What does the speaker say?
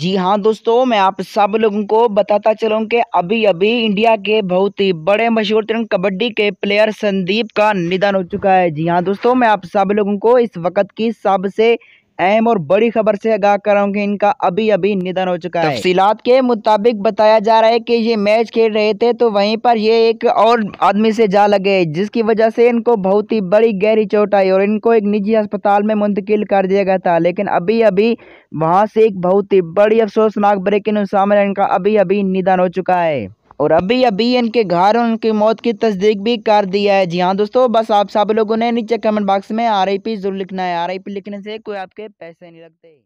जी हाँ दोस्तों मैं आप सब लोगों को बताता चलूँ कि अभी अभी इंडिया के बहुत ही बड़े मशहूर तीन कबड्डी के प्लेयर संदीप का निधन हो चुका है जी हाँ दोस्तों मैं आप सब लोगों को इस वक्त की सबसे अहम और बड़ी खबर से आगाह कर रहा हूँ इनका अभी अभी निधन हो चुका है तफसीलात के मुताबिक बताया जा रहा है कि ये मैच खेल रहे थे तो वहीं पर ये एक और आदमी से जा लगे जिसकी वजह से इनको बहुत ही बड़ी गहरी चोट आई और इनको एक निजी अस्पताल में मुंतकिल कर दिया गया था लेकिन अभी अभी वहाँ से एक बहुत ही बड़ी अफसोसनाक ब्रेकिंग सामने इनका अभी अभी निधन हो चुका है और अभी अभी इनके घर और उनकी मौत की तस्दीक भी कर दिया है जी हाँ दोस्तों बस आप सब लोगों ने नीचे कमेंट बॉक्स में आर आई पी जरूर लिखना है आर आई पी लिखने से कोई आपके पैसे नहीं लगते